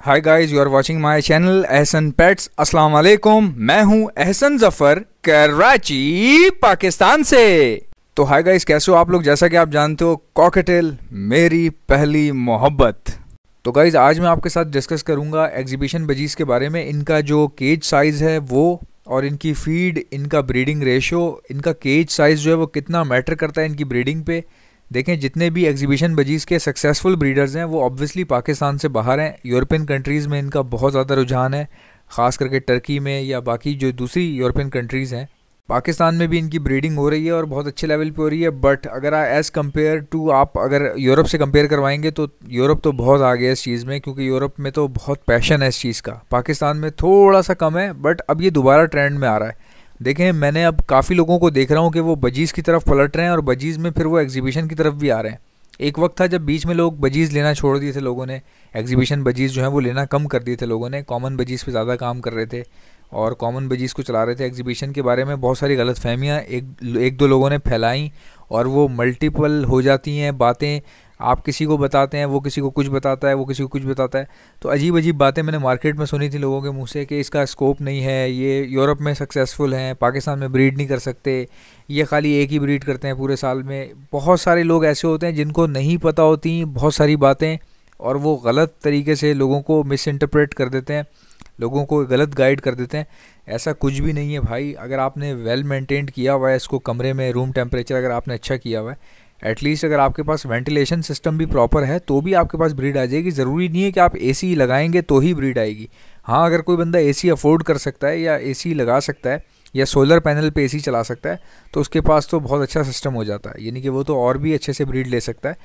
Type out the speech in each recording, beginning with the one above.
hi guys you are watching my channel Ehsan pets अस्सलाम वालेकुम मैं हूं एहसन जफर कराची पाकिस्तान से तो हाय गाइस कैसे हो आप लोग जैसा कि आप जानते हो कॉकटेल मेरी पहली मोहब्बत तो गाइज आज मैं आपके साथ डिस्कस करूंगा एग्जीबिशन बजीज के बारे में इनका जो केज साइज़ है वो और इनकी फीड इनका ब्रीडिंग रेशो इनका केज साइज़ जो है वो कितना मैटर करता है इनकी ब्रीडिंग पे देखें जितने भी एग्जीबिशन बजीज़ के सक्सेसफुल ब्रीडर्स हैं वो ऑब्वियसली पाकिस्तान से बाहर हैं यूरोपियन कंट्रीज़ में इनका बहुत ज़्यादा रुझान है ख़ास करके टर्की में या बाकी जो दूसरी यूरोपियन कंट्रीज़ हैं पाकिस्तान में भी इनकी ब्रीडिंग हो रही है और बहुत अच्छे लेवल पे हो रही है बट अगर एज़ कम्पेयर टू आप अगर यूरोप से कंपेयर करवाएंगे तो यूरोप तो बहुत आगे है इस चीज़ में क्योंकि यूरोप में तो बहुत पैशन है इस चीज़ का पाकिस्तान में थोड़ा सा कम है बट अब ये दोबारा ट्रेंड में आ रहा है देखें मैंने अब काफ़ी लोगों को देख रहा हूँ कि वो बजीज़ की तरफ पलट रहे हैं और बजीज़ में फिर वो एग्जीबिशन की तरफ भी आ रहे हैं एक वक्त था जब बीच में लोग बजीज़ लेना छोड़ दिए थे लोगों ने एग्जीबिशन बजीज़ जो है वो लेना कम कर दिए थे लोगों ने कॉमन बजीज़ पे ज़्यादा काम कर रहे थे और कॉमन बजीज़ को चला रहे थे एग्जीबिशन के बारे में बहुत सारी गलत फहमियाँ एक एक दो लोगों ने फैलाई और वो मल्टीपल हो जाती हैं बातें आप किसी को बताते हैं वो किसी को कुछ बताता है वो किसी को कुछ बताता है तो अजीब अजीब बातें मैंने मार्केट में सुनी थी लोगों के मुंह से कि इसका स्कोप नहीं है ये यूरोप में सक्सेसफुल हैं पाकिस्तान में ब्रीड नहीं कर सकते ये खाली एक ही ब्रीड करते हैं पूरे साल में बहुत सारे लोग ऐसे होते हैं जिनको नहीं पता होती बहुत सारी बातें और वो गलत तरीके से लोगों को मिस इंटरप्रेट कर देते हैं लोगों को गलत गाइड कर देते हैं ऐसा कुछ भी नहीं है भाई अगर आपने वेल मेंटेन्ड किया हुआ है इसको कमरे में रूम टेम्परेचर अगर आपने अच्छा किया हुआ है एटलीस्ट अगर आपके पास वेंटिलेशन सिस्टम भी प्रॉपर है तो भी आपके पास ब्रीड आ जाएगी ज़रूरी नहीं है कि आप ए लगाएंगे तो ही ब्रीड आएगी हाँ अगर कोई बंदा ए अफोर्ड कर सकता है या ए लगा सकता है या सोलर पैनल पे एसी चला सकता है तो उसके पास तो बहुत अच्छा सिस्टम हो जाता है यानी कि वो तो और भी अच्छे से ब्रीड ले सकता है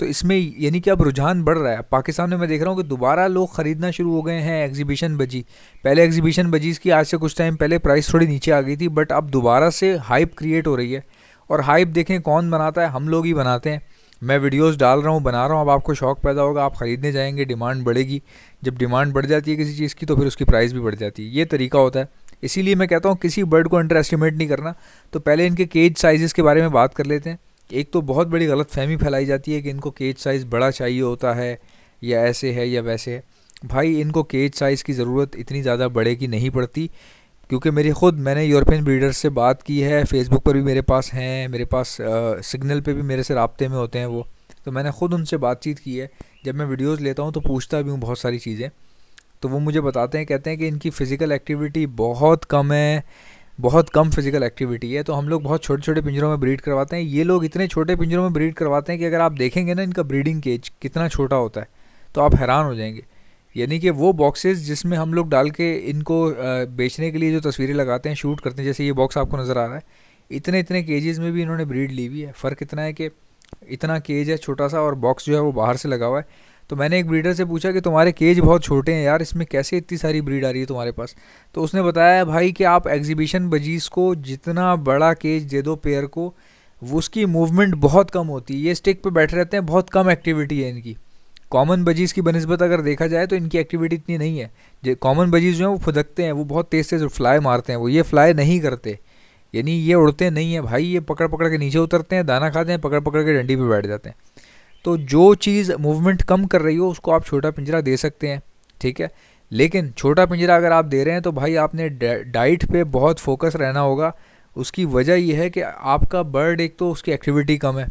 तो इसमें यानी कि अब रुझान बढ़ रहा है पाकिस्तान में मैं देख रहा हूँ कि दोबारा लोग ख़रीदना शुरू हो गए हैं एग्जीबिशन बजी पहले एग्जीबिशन बजीज़ की आज से कुछ टाइम पहले प्राइस थोड़ी नीचे आ गई थी बट अब दोबारा से हाइप क्रिएट हो रही है और हाइप देखें कौन बनाता है हम लोग ही बनाते हैं मैं वीडियोस डाल रहा हूँ बना रहा हूँ अब आपको शौक पैदा होगा आप ख़रीदने जाएंगे डिमांड बढ़ेगी जब डिमांड बढ़ जाती है किसी चीज़ की तो फिर उसकी प्राइस भी बढ़ जाती है ये तरीका होता है इसीलिए मैं कहता हूँ किसी बर्ड को अंडर एस्टिमेट नहीं करना तो पहले इनके केज साइज़ के बारे में बात कर लेते हैं एक तो बहुत बड़ी गलत फहमी फैलाई जाती है कि इनको केज साइज़ बड़ा चाहिए होता है या ऐसे है या वैसे है भाई इनको केज साइज़ की ज़रूरत इतनी ज़्यादा बड़े की नहीं पड़ती क्योंकि मेरी ख़ुद मैंने यूरोपियन ब्रीडर्स से बात की है फेसबुक पर भी मेरे पास हैं मेरे पास सिग्नल पर भी मेरे से रबते में होते हैं वो तो मैंने ख़ुद उनसे बातचीत की है जब मैं वीडियोज़ लेता हूँ तो पूछता भी हूँ बहुत सारी चीज़ें तो वो मुझे बताते हैं कहते हैं कि इनकी फ़िज़िकल एक्टिविटी बहुत कम है बहुत कम फिजिकल एक्टिविटी है तो हम लोग बहुत छोटे छोटे पिंजरों में ब्रीड करवाते हैं ये लोग इतने छोटे पिंजरों में ब्रीड करवाते हैं कि अगर आप देखेंगे ना इनका ब्रीडिंग केज कितना छोटा होता है तो आप हैरान हो जाएंगे यानी कि वो बॉक्सेस जिसमें हम लोग डाल के इनको बेचने के लिए जो तस्वीरें लगाते हैं शूट करते हैं जैसे ये बॉक्स आपको नज़र आ रहा है इतने इतने केजेस में भी इन्होंने ब्रीड ली हुई है फ़र्क इतना है कि इतना केज है छोटा सा और बॉक्स जो है वो बाहर से लगा हुआ है तो मैंने एक ब्रीडर से पूछा कि तुम्हारे केज बहुत छोटे हैं यार इसमें कैसे इतनी सारी ब्रीड आ रही है तुम्हारे पास तो उसने बताया भाई कि आप एग्जीबिशन बजीज़ को जितना बड़ा केज दे दो पेयर को उसकी मूवमेंट बहुत कम होती है ये स्टिक पे बैठे रहते हैं बहुत कम एक्टिविटी है इनकी कॉमन बजीज़ की बनस्बत अगर देखा जाए तो इनकी एक्टिविटी इतनी नहीं है कॉमन बजीज़ जो हैं वो फुदकते हैं वो बहुत तेज़ से फ्लाई मारते हैं वो ये फ्लाई नहीं करते यानी ये उड़ते नहीं हैं भाई ये पकड़ पकड़ के नीचे उतरते हैं दाना खाते हैं पकड़ पकड़ के डंडी पर बैठ जाते हैं तो जो चीज़ मूवमेंट कम कर रही हो उसको आप छोटा पिंजरा दे सकते हैं ठीक है लेकिन छोटा पिंजरा अगर आप दे रहे हैं तो भाई आपने डाइट पे बहुत फोकस रहना होगा उसकी वजह यह है कि आपका बर्ड एक तो उसकी एक्टिविटी कम है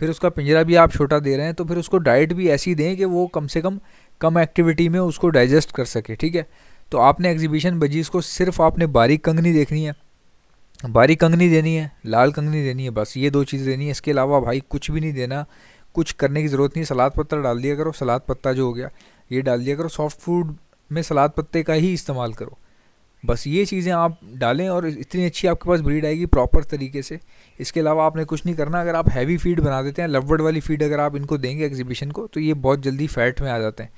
फिर उसका पिंजरा भी आप छोटा दे रहे हैं तो फिर उसको डाइट भी ऐसी दें कि वो कम से कम कम एक्टिविटी में उसको डाइजेस्ट कर सके ठीक है तो आपने एग्जीबिशन बजीज़ को सिर्फ आपने बारीक कंगनी देखनी है बारीक कंगनी देनी है लाल कंगनी देनी है बस ये दो चीज़ देनी है इसके अलावा भाई कुछ भी नहीं देना कुछ करने की ज़रूरत नहीं सलाद पत्ता डाल दिया करो सलाद पत्ता जो हो गया ये डाल दिया करो सॉफ्ट फूड में सलाद पत्ते का ही इस्तेमाल करो बस ये चीज़ें आप डालें और इतनी अच्छी आपके पास ब्रीड आएगी प्रॉपर तरीके से इसके अलावा आपने कुछ नहीं करना अगर आप हैवी फीड बना देते हैं लवड वाली फीड अगर आप इनको देंगे एग्जीबिशन को तो ये बहुत जल्दी फैट में आ जाते हैं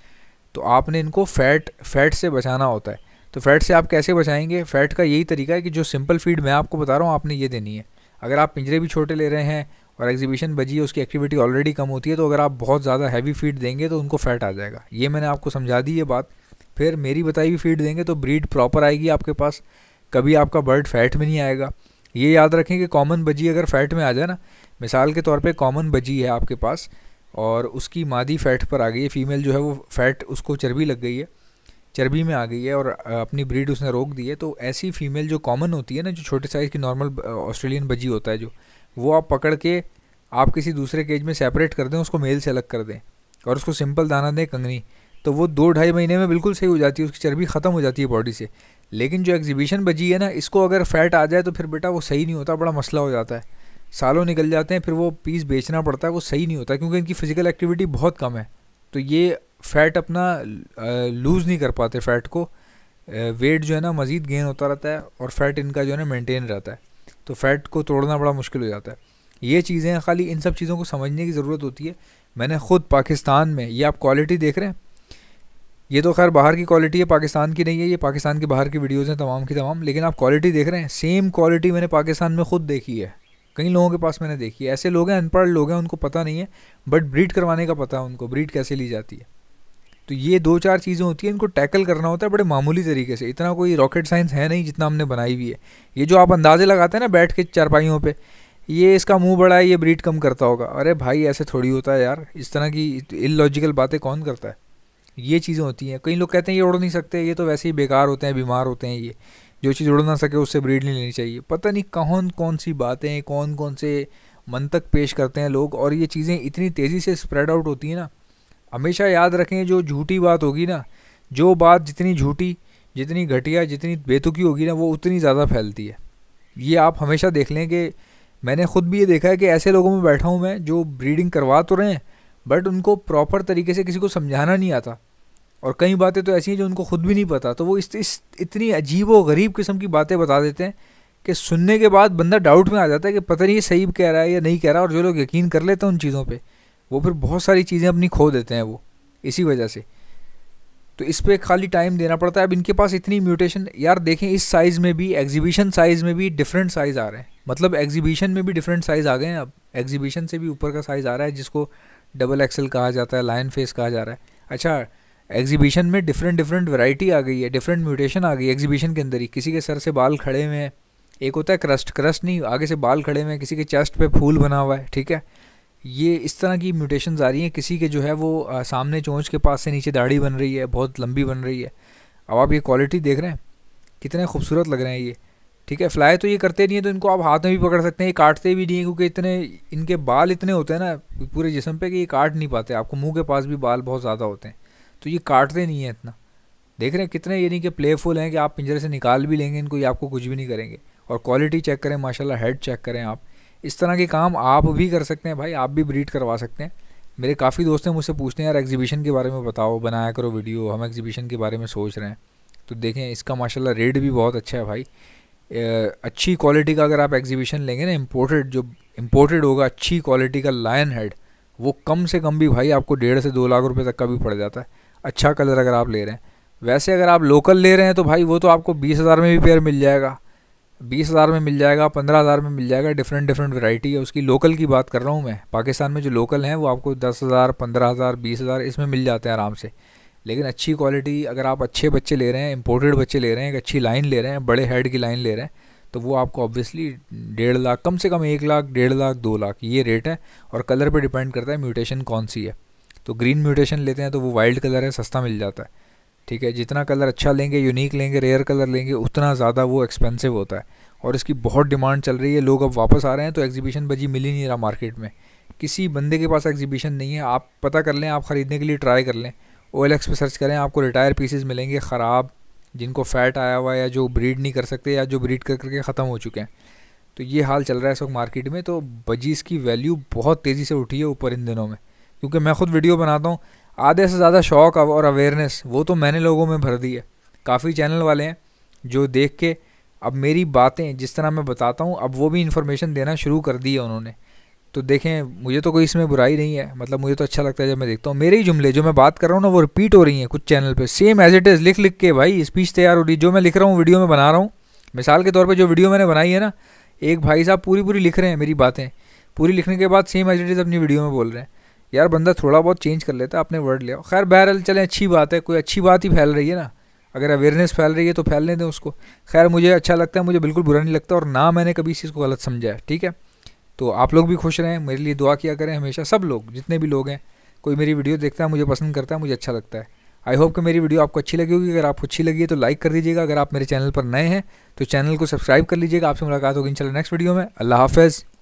तो आपने इनको फैट फैट से बचाना होता है तो फैट से आप कैसे बचाएंगे फैट का यही तरीका है कि जो सिंपल फीड मैं आपको बता रहा हूँ आपने ये देनी है अगर आप पिंजरे भी छोटे ले रहे हैं और एग्जीबिशन बजी है उसकी एक्टिविटी ऑलरेडी कम होती है तो अगर आप बहुत ज़्यादा हैवी फीड देंगे तो उनको फैट आ जाएगा ये मैंने आपको समझा दी ये बात फिर मेरी बताई हुई फीड देंगे तो ब्रीड प्रॉपर आएगी आपके पास कभी आपका बर्ड फैट में नहीं आएगा ये याद रखें कि कॉमन बजी अगर फैट में आ जाए ना मिसाल के तौर पर कॉमन बजी है आपके पास और उसकी मादी फैट पर आ गई है फीमेल जो है वो फैट उसको चर्बी लग गई है चर्बी में आ गई है और अपनी ब्रीड उसने रोक दी है तो ऐसी फीमेल जो कॉमन होती है ना जो छोटे साइज़ की नॉर्मल ऑस्ट्रेलियन बजी होता है जो वो आप पकड़ के आप किसी दूसरे केज में सेपरेट कर दें उसको मेल से अलग कर दें और उसको सिंपल दाना दें कंगनी तो वो दो ढाई महीने में बिल्कुल सही हो जाती है उसकी चर्बी ख़त्म हो जाती है बॉडी से लेकिन जो एग्जीबिशन बजी है ना इसको अगर फैट आ जाए तो फिर बेटा वो सही नहीं होता बड़ा मसला हो जाता है सालों निकल जाते हैं फिर वो पीस बेचना पड़ता है वो सही नहीं होता क्योंकि इनकी फ़िज़िकल एक्टिविटी बहुत कम है तो ये फ़ैट अपना लूज़ नहीं कर पाते फ़ैट को वेट जो है ना मज़ीद गेन होता रहता है और फ़ैट इनका जो है ना मेनटेन रहता है तो फैट को तोड़ना बड़ा मुश्किल हो जाता है ये चीज़ें खाली इन सब चीज़ों को समझने की ज़रूरत होती है मैंने ख़ुद पाकिस्तान में ये आप क्वालिटी देख रहे हैं ये तो खैर बाहर की क्वालिटी है पाकिस्तान की नहीं है ये पाकिस्तान के बाहर की वीडियोज़ हैं तमाम की तमाम लेकिन आप क्वालिटी देख रहे हैं सेम क्वालिटी मैंने पाकिस्तान में ख़ुद देखी है कई लोगों के पास मैंने देखी है ऐसे लोग हैं अनपढ़ लोग हैं उनको पता नहीं है बट ब्रीड करवाने का पता है उनको ब्रीड कैसे ली जाती है तो ये दो चार चीज़ें होती हैं इनको टैकल करना होता है बड़े मामूली तरीके से इतना कोई रॉकेट साइंस है नहीं जितना हमने बनाई हुई है ये जो आप अंदाजे लगाते हैं ना बैठ के चारपाइयों पर ये इसका मुंह बड़ा है ये ब्रीड कम करता होगा अरे भाई ऐसे थोड़ी होता है यार इस तरह की इलॉजिकल बातें कौन करता है ये चीज़ें होती हैं कई लोग कहते हैं ये उड़ नहीं सकते ये तो वैसे ही बेकार होते हैं बीमार होते हैं ये जो चीज़ उड़ ना सके उससे ब्रीड नहीं लेनी चाहिए पता नहीं कौन कौन सी बातें कौन कौन से मन तक पेश करते हैं लोग और ये चीज़ें इतनी तेज़ी से स्प्रेड आउट होती हैं ना हमेशा याद रखें जो झूठी बात होगी ना जो बात जितनी झूठी जितनी घटिया जितनी बेतुकी होगी ना वो उतनी ज़्यादा फैलती है ये आप हमेशा देख लें कि मैंने ख़ुद भी ये देखा है कि ऐसे लोगों में बैठा हूँ मैं जो ब्रीडिंग करवा तो रहे हैं बट उनको प्रॉपर तरीके से किसी को समझाना नहीं आता और कई बातें तो ऐसी हैं जो उनको खुद भी नहीं पता तो वो इस, इस इतनी अजीब व गरीब किस्म की बातें बता देते हैं कि सुनने के बाद बंदा डाउट में आ जाता है कि पता नहीं ये सही कह रहा है या नहीं कह रहा और जो लोग यकीन कर लेते हैं उन चीज़ों पर वो फिर बहुत सारी चीज़ें अपनी खो देते हैं वो इसी वजह से तो इस पर खाली टाइम देना पड़ता है अब इनके पास इतनी म्यूटेशन यार देखें इस साइज़ में भी एग्जीबिशन साइज़ में भी डिफरेंट साइज़ आ रहे हैं मतलब एग्जीबिशन में भी डिफरेंट साइज़ आ गए हैं अब एग्जीबिशन से भी ऊपर का साइज़ आ रहा है जिसको डबल एक्सल कहा जाता है लाइन फेस कहा जा रहा है अच्छा एग्जीबिशन में डिफरेंट डिफरेंट वैरायटी आ गई है डिफरेंट म्यूटेशन आ गई एग्जीबिशन के अंदर ही किसी के सर से बाल खड़े हुए हैं एक होता है क्रस्ट क्रस्ट नहीं आगे से बाल खड़े हुए हैं किसी के चेस्ट पे फूल बना हुआ है ठीक है ये इस तरह की म्यूटेशन आ रही हैं किसी के जो है वो सामने चोंच के पास से नीचे दाढ़ी बन रही है बहुत लंबी बन रही है अब आप ये क्वालिटी देख रहे हैं कितने खूबसूरत लग रहे हैं ये ठीक है फ्लाई तो ये करते नहीं है तो इनको आप हाथ में भी पकड़ सकते हैं ये काटते भी नहीं है क्योंकि इतने इनके बाल इतने होते हैं ना पूरे जिसम पे कि ये काट नहीं पाते आपको मुंह के पास भी बाल बहुत ज़्यादा होते हैं तो ये काटते नहीं हैं इतना देख रहे हैं कितने ये नहीं कि प्लेफुल हैं कि आप पिंजरे से निकाल भी लेंगे इनको ये आपको कुछ भी नहीं करेंगे और क्वालिटी चेक करें माशाल्लाह हेड चेक करें आप इस तरह के काम आप भी कर सकते हैं भाई आप भी ब्रीड करवा सकते हैं मेरे काफ़ी दोस्त हैं मुझसे पूछते हैं यार एग्जीबिशन के बारे में बताओ बनाया करो वीडियो हम एग्जीबिशन के बारे में सोच रहे हैं तो देखें इसका माशाल्लाह रेट भी बहुत अच्छा है भाई ए, अच्छी क्वालिटी का अगर आप एग्जीबिशन लेंगे ना इम्पोर्टेड जो इम्पोर्टेड होगा अच्छी क्वालिटी का लायन हेड वो कम से कम भी भाई आपको डेढ़ से दो लाख रुपये तक का भी पड़ जाता है अच्छा कलर अगर आप ले रहे हैं वैसे अगर आप लोकल ले रहे हैं तो भाई वो तो आपको बीस हज़ार में भी पेयर मिल जाएगा बीस हज़ार में मिल जाएगा पंद्रह हज़ार में मिल जाएगा डिफरेंट डिफरेंट वैरायटी है उसकी लोकल की बात कर रहा हूँ मैं पाकिस्तान में जो लोकल हैं वो आपको दस हज़ार पंद्रह हज़ार बीस हज़ार इसमें मिल जाते हैं आराम से लेकिन अच्छी क्वालिटी अगर आप अच्छे बच्चे ले रहे हैं इम्पोर्टेड बच्चे ले रहे हैं एक अच्छी लाइन ले रहे हैं बड़े हेड की लाइन ले रहे हैं तो वो आपको ऑब्वियसली डेढ़ लाख कम से कम एक लाख डेढ़ लाख दो लाख ये रेट है और कलर पर डिपेंड करता है म्यूटेशन कौन सी है तो ग्रीन म्यूटेशन लेते हैं तो वो वाइल्ड कलर है सस्ता मिल जाता है ठीक है जितना कलर अच्छा लेंगे यूनिक लेंगे रेयर कलर लेंगे उतना ज़्यादा वो एक्सपेंसिव होता है और इसकी बहुत डिमांड चल रही है लोग अब वापस आ रहे हैं तो एग्जीबिशन बजी मिल ही नहीं रहा मार्केट में किसी बंदे के पास एग्जीबिशन नहीं है आप पता कर लें आप ख़रीदने के लिए ट्राई कर लें ओ एल एक्स पर सर्च करें आपको रिटायर पीसेज मिलेंगे ख़राब जिनको फ़ैट आया हुआ है या जो ब्रीड नहीं कर सकते या जो ब्रीड कर करके ख़त्म हो चुके हैं तो ये हाल चल रहा है इस वक्त मार्केट में तो बजीज़ की वैल्यू बहुत तेज़ी से उठी है ऊपर इन दिनों में क्योंकि मैं खुद वीडियो बनाता हूँ आधे से ज़्यादा शौक और अवेयरनेस वो तो मैंने लोगों में भर दी है काफ़ी चैनल वाले हैं जो देख के अब मेरी बातें जिस तरह मैं बताता हूँ अब वो भी इन्फॉर्मेशन देना शुरू कर दी है उन्होंने तो देखें मुझे तो कोई इसमें बुराई नहीं है मतलब मुझे तो अच्छा लगता है जब मैं देखता हूँ मेरे ही जुमले जो मैं बात कर रहा हूँ ना वो रिपीट हो रही हैं कुछ चैनल पर सेम एज इट इज़ लिख लिख के भाई स्पीच तैयार हो रही जो मैं लिख रहा हूँ वीडियो में बना रहा हूँ मिसाल के तौर पर जो वीडियो मैंने बनाई है ना एक भाई साहब पूरी पूरी लिख रहे हैं मेरी बातें पूरी लिखने के बाद सेम एज इट इज़ अपनी वीडियो में बोल रहे हैं यार बंदा थोड़ा बहुत चेंज कर लेता अपने वर्ड ले खैर बहरहाल चलें अच्छी बात है कोई अच्छी बात ही फैल रही है ना अगर अवेयरनेस फैल रही है तो फैलने दें उसको खैर मुझे अच्छा लगता है मुझे बिल्कुल बुरा नहीं लगता और ना मैंने कभी इस चीज़ को गलत समझा है ठीक है तो आप लोग भी खुश रहें मेरे लिए दुआ किया करें हमेशा सब लोग जितने भी लोग हैं कोई मेरी वीडियो देखता है मुझे पसंद करता है मुझे अच्छा लगता है आई होप कि मेरी वीडियो आपको अच्छी लगी होगी अगर आपको अच्छी लगी है तो लाइक कर दीजिएगा अगर आप मेरे चैनल पर नए हैं तो चैनल को सब्सक्राइब कर लीजिएगा आपसे मुलाकात होगी इन नेक्स्ट वीडियो में अल्लाह हाफिज़